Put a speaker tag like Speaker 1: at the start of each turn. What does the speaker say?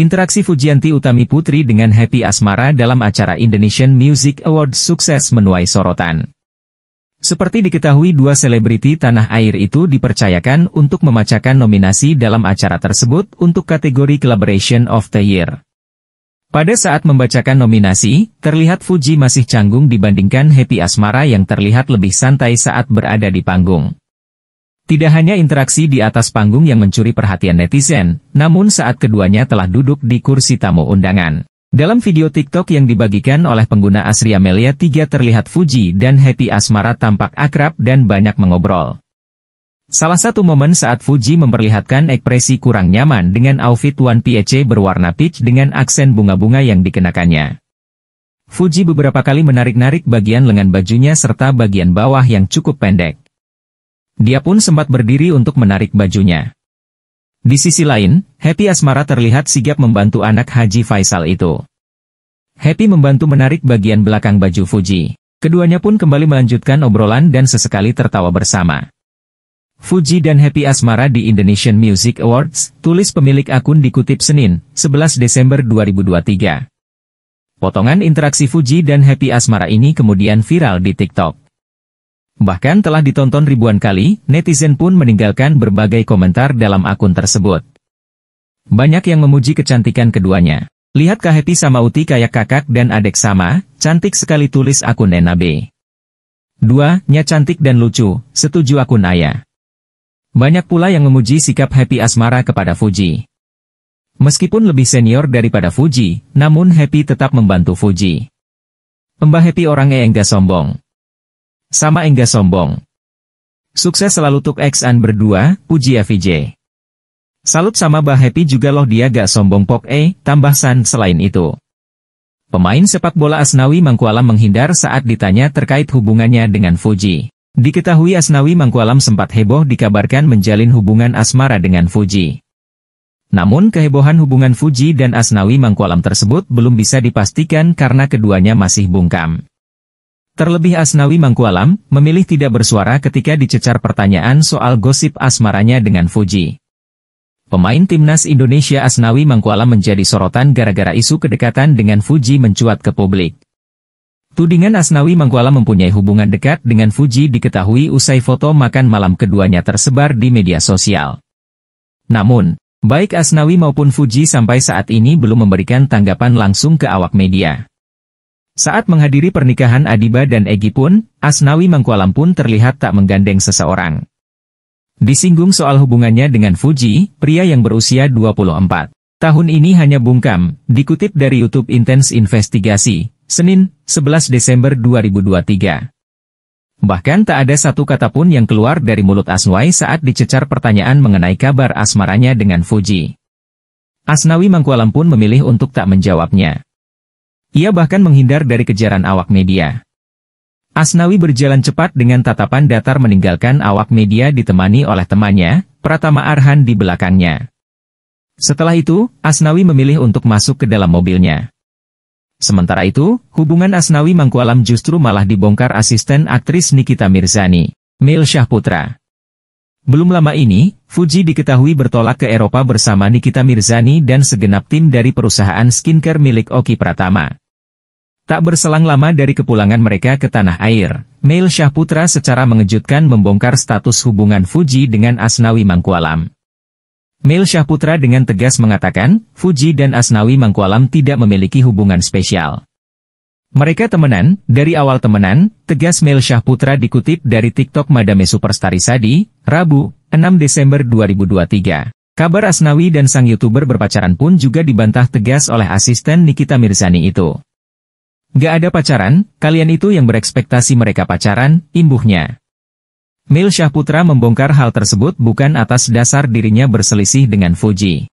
Speaker 1: Interaksi Fujianti Utami Putri dengan Happy Asmara dalam acara Indonesian Music Awards sukses menuai sorotan. Seperti diketahui dua selebriti tanah air itu dipercayakan untuk membacakan nominasi dalam acara tersebut untuk kategori Collaboration of the Year. Pada saat membacakan nominasi, terlihat Fuji masih canggung dibandingkan Happy Asmara yang terlihat lebih santai saat berada di panggung. Tidak hanya interaksi di atas panggung yang mencuri perhatian netizen, namun saat keduanya telah duduk di kursi tamu undangan. Dalam video TikTok yang dibagikan oleh pengguna Asri Amelia 3 terlihat Fuji dan Happy Asmara tampak akrab dan banyak mengobrol. Salah satu momen saat Fuji memperlihatkan ekspresi kurang nyaman dengan outfit One Piece berwarna peach dengan aksen bunga-bunga yang dikenakannya. Fuji beberapa kali menarik-narik bagian lengan bajunya serta bagian bawah yang cukup pendek. Dia pun sempat berdiri untuk menarik bajunya. Di sisi lain, Happy Asmara terlihat sigap membantu anak Haji Faisal itu. Happy membantu menarik bagian belakang baju Fuji. Keduanya pun kembali melanjutkan obrolan dan sesekali tertawa bersama. Fuji dan Happy Asmara di Indonesian Music Awards, tulis pemilik akun dikutip Senin, 11 Desember 2023. Potongan interaksi Fuji dan Happy Asmara ini kemudian viral di TikTok. Bahkan telah ditonton ribuan kali, netizen pun meninggalkan berbagai komentar dalam akun tersebut. Banyak yang memuji kecantikan keduanya. Lihat Kak Happy sama Uti kayak kakak dan adik sama, cantik sekali tulis akun Nena B. Dua, nya cantik dan lucu, setuju akun Naya. Banyak pula yang memuji sikap Happy Asmara kepada Fuji. Meskipun lebih senior daripada Fuji, namun Happy tetap membantu Fuji. Mbah Happy orangnya gak sombong. Sama enggak sombong. Sukses selalu tuk X-an berdua, puji FJ. Salut sama Bah Happy juga loh dia gak sombong pok eh. tambah san selain itu. Pemain sepak bola Asnawi Mangkualam menghindar saat ditanya terkait hubungannya dengan Fuji. Diketahui Asnawi Mangkualam sempat heboh dikabarkan menjalin hubungan asmara dengan Fuji. Namun kehebohan hubungan Fuji dan Asnawi Mangkualam tersebut belum bisa dipastikan karena keduanya masih bungkam. Terlebih Asnawi Mangkualam, memilih tidak bersuara ketika dicecar pertanyaan soal gosip asmaranya dengan Fuji. Pemain timnas Indonesia Asnawi Mangkualam menjadi sorotan gara-gara isu kedekatan dengan Fuji mencuat ke publik. Tudingan Asnawi Mangkualam mempunyai hubungan dekat dengan Fuji diketahui usai foto makan malam keduanya tersebar di media sosial. Namun, baik Asnawi maupun Fuji sampai saat ini belum memberikan tanggapan langsung ke awak media. Saat menghadiri pernikahan Adiba dan Egi pun, Asnawi Mangkualam pun terlihat tak menggandeng seseorang. Disinggung soal hubungannya dengan Fuji, pria yang berusia 24 tahun ini hanya bungkam, dikutip dari YouTube Intens Investigasi, Senin, 11 Desember 2023. Bahkan tak ada satu kata pun yang keluar dari mulut Asnawi saat dicecar pertanyaan mengenai kabar asmaranya dengan Fuji. Asnawi Mangkualam pun memilih untuk tak menjawabnya. Ia bahkan menghindar dari kejaran awak media. Asnawi berjalan cepat dengan tatapan datar meninggalkan awak media ditemani oleh temannya, Pratama Arhan di belakangnya. Setelah itu, Asnawi memilih untuk masuk ke dalam mobilnya. Sementara itu, hubungan Asnawi Mangkualam justru malah dibongkar asisten aktris Nikita Mirzani, Mil Syahputra. Belum lama ini, Fuji diketahui bertolak ke Eropa bersama Nikita Mirzani dan segenap tim dari perusahaan skincare milik Oki Pratama. Tak berselang lama dari kepulangan mereka ke tanah air, Mail Syahputra secara mengejutkan membongkar status hubungan Fuji dengan Asnawi Mangkualam. Mail Syahputra dengan tegas mengatakan, Fuji dan Asnawi Mangkualam tidak memiliki hubungan spesial. Mereka temenan, dari awal temenan, tegas Mail Syahputra dikutip dari TikTok Madame Superstarisadi, Sadi, Rabu, 6 Desember 2023. Kabar Asnawi dan sang YouTuber berpacaran pun juga dibantah tegas oleh asisten Nikita Mirzani itu. Gak ada pacaran, kalian itu yang berekspektasi mereka pacaran, imbuhnya. Mil Syahputra membongkar hal tersebut bukan atas dasar dirinya berselisih dengan Fuji.